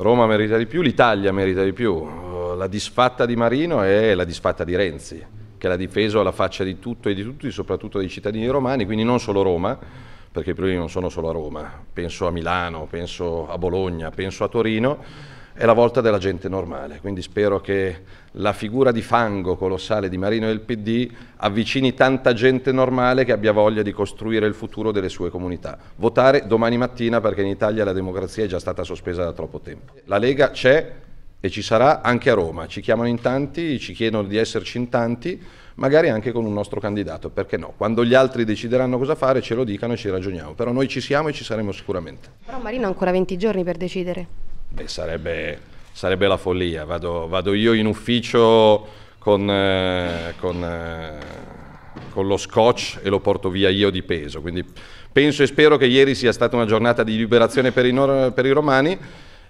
Roma merita di più, l'Italia merita di più. La disfatta di Marino è la disfatta di Renzi, che l'ha difeso alla faccia di tutto e di tutti, soprattutto dei cittadini romani, quindi non solo Roma, perché i problemi non sono solo a Roma, penso a Milano, penso a Bologna, penso a Torino è la volta della gente normale, quindi spero che la figura di fango colossale di Marino e il PD avvicini tanta gente normale che abbia voglia di costruire il futuro delle sue comunità. Votare domani mattina perché in Italia la democrazia è già stata sospesa da troppo tempo. La Lega c'è e ci sarà anche a Roma, ci chiamano in tanti, ci chiedono di esserci in tanti, magari anche con un nostro candidato, perché no? Quando gli altri decideranno cosa fare ce lo dicano e ci ragioniamo, però noi ci siamo e ci saremo sicuramente. Però Marino ha ancora 20 giorni per decidere. Beh, sarebbe, sarebbe la follia. Vado, vado, io in ufficio con, eh, con, eh, con lo scotch e lo porto via io di peso. Quindi penso e spero che ieri sia stata una giornata di liberazione per i, nor- per i romani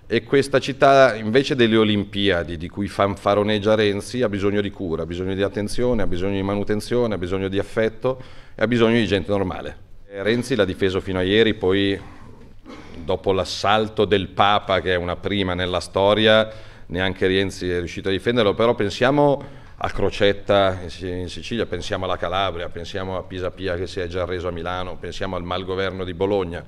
e questa città invece delle Olimpiadi di cui fanfaroneggia Renzi ha bisogno di cura, ha bisogno di attenzione, ha bisogno di manutenzione, ha bisogno di affetto e ha bisogno di gente normale. Eh, Renzi l'ha difeso fino a ieri, poi dopo l'assalto del Papa, che è una prima nella storia, neanche Renzi è riuscito a difenderlo, però pensiamo a Crocetta in Sicilia, pensiamo alla Calabria, pensiamo a Pisa Pia che si è già reso a Milano, pensiamo al malgoverno di Bologna.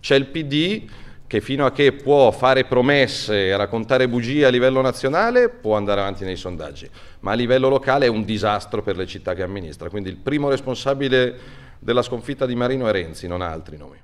C'è il PD che fino a che può fare promesse e raccontare bugie a livello nazionale può andare avanti nei sondaggi, ma a livello locale è un disastro per le città che amministra, quindi il primo responsabile della sconfitta di Marino è Renzi, non ha altri nomi.